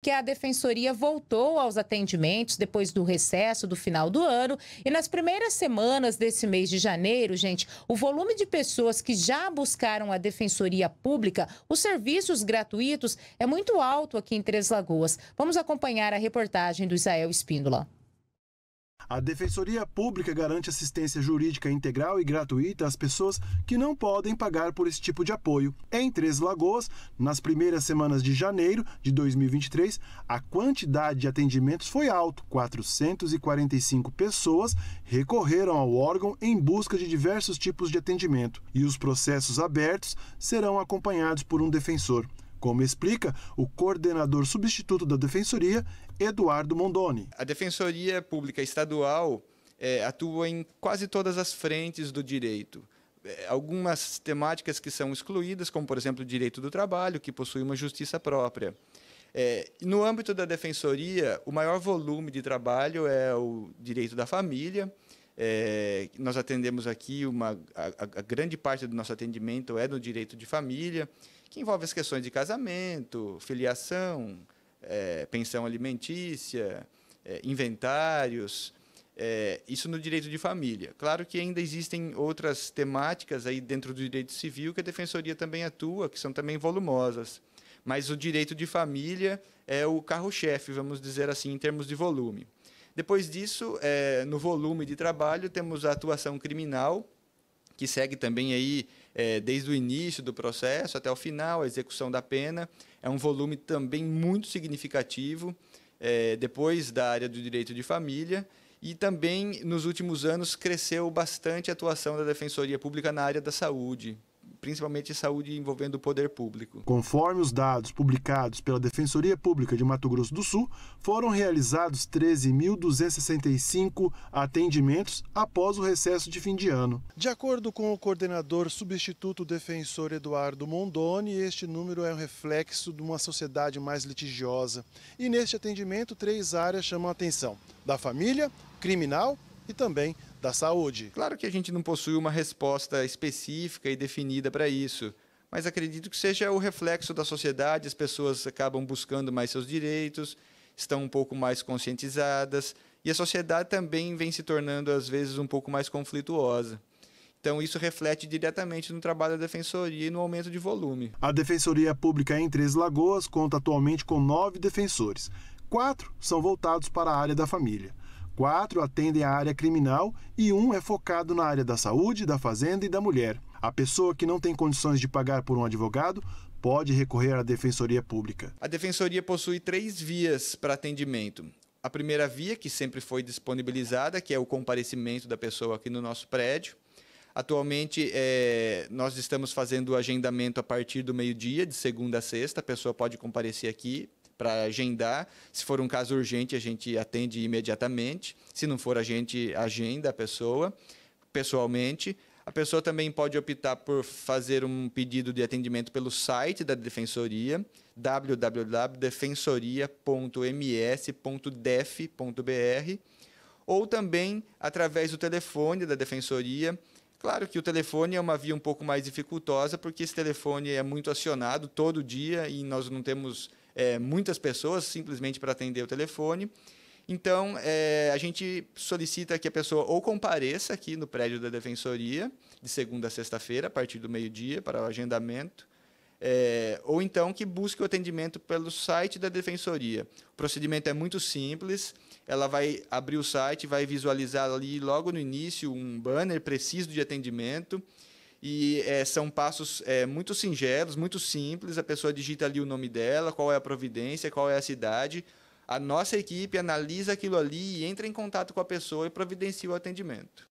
que a defensoria voltou aos atendimentos depois do recesso do final do ano e nas primeiras semanas desse mês de janeiro, gente, o volume de pessoas que já buscaram a defensoria pública, os serviços gratuitos é muito alto aqui em Três Lagoas. Vamos acompanhar a reportagem do Israel Espíndola. A Defensoria Pública garante assistência jurídica integral e gratuita às pessoas que não podem pagar por esse tipo de apoio. Em Três Lagoas, nas primeiras semanas de janeiro de 2023, a quantidade de atendimentos foi alta. 445 pessoas recorreram ao órgão em busca de diversos tipos de atendimento. E os processos abertos serão acompanhados por um defensor como explica o coordenador substituto da Defensoria, Eduardo Mondoni. A Defensoria Pública Estadual é, atua em quase todas as frentes do direito. É, algumas temáticas que são excluídas, como por exemplo o direito do trabalho, que possui uma justiça própria. É, no âmbito da defensoria, o maior volume de trabalho é o direito da família. É, nós atendemos aqui uma a, a grande parte do nosso atendimento é no direito de família que envolve as questões de casamento, filiação, é, pensão alimentícia, é, inventários, é, isso no direito de família. Claro que ainda existem outras temáticas aí dentro do direito civil que a defensoria também atua, que são também volumosas. Mas o direito de família é o carro-chefe, vamos dizer assim, em termos de volume. Depois disso, é, no volume de trabalho, temos a atuação criminal, que segue também aí é, desde o início do processo até o final, a execução da pena. É um volume também muito significativo, é, depois da área do direito de família. E também, nos últimos anos, cresceu bastante a atuação da Defensoria Pública na área da saúde, principalmente saúde envolvendo o poder público. Conforme os dados publicados pela Defensoria Pública de Mato Grosso do Sul, foram realizados 13.265 atendimentos após o recesso de fim de ano. De acordo com o coordenador substituto defensor Eduardo Mondoni, este número é um reflexo de uma sociedade mais litigiosa. E neste atendimento, três áreas chamam a atenção: da família, criminal e também da saúde. Claro que a gente não possui uma resposta específica e definida para isso, mas acredito que seja o reflexo da sociedade, as pessoas acabam buscando mais seus direitos, estão um pouco mais conscientizadas e a sociedade também vem se tornando às vezes um pouco mais conflituosa. Então, isso reflete diretamente no trabalho da defensoria e no aumento de volume. A Defensoria Pública em Três Lagoas conta atualmente com nove defensores. Quatro são voltados para a área da família. Quatro atendem à área criminal e um é focado na área da saúde, da fazenda e da mulher. A pessoa que não tem condições de pagar por um advogado pode recorrer à Defensoria Pública. A Defensoria possui três vias para atendimento. A primeira via, que sempre foi disponibilizada, que é o comparecimento da pessoa aqui no nosso prédio. Atualmente, é, nós estamos fazendo o agendamento a partir do meio-dia, de segunda a sexta. A pessoa pode comparecer aqui, para agendar. Se for um caso urgente, a gente atende imediatamente. Se não for, a gente agenda a pessoa pessoalmente. A pessoa também pode optar por fazer um pedido de atendimento pelo site da Defensoria, www.defensoria.ms.def.br, ou também através do telefone da Defensoria. Claro que o telefone é uma via um pouco mais dificultosa, porque esse telefone é muito acionado todo dia e nós não temos é, muitas pessoas simplesmente para atender o telefone. Então, é, a gente solicita que a pessoa ou compareça aqui no prédio da Defensoria, de segunda a sexta-feira, a partir do meio-dia, para o agendamento, é, ou então que busque o atendimento pelo site da Defensoria. O procedimento é muito simples, ela vai abrir o site, vai visualizar ali logo no início um banner preciso de atendimento e é, são passos é, muito singelos, muito simples. A pessoa digita ali o nome dela, qual é a providência, qual é a cidade. A nossa equipe analisa aquilo ali e entra em contato com a pessoa e providencia o atendimento.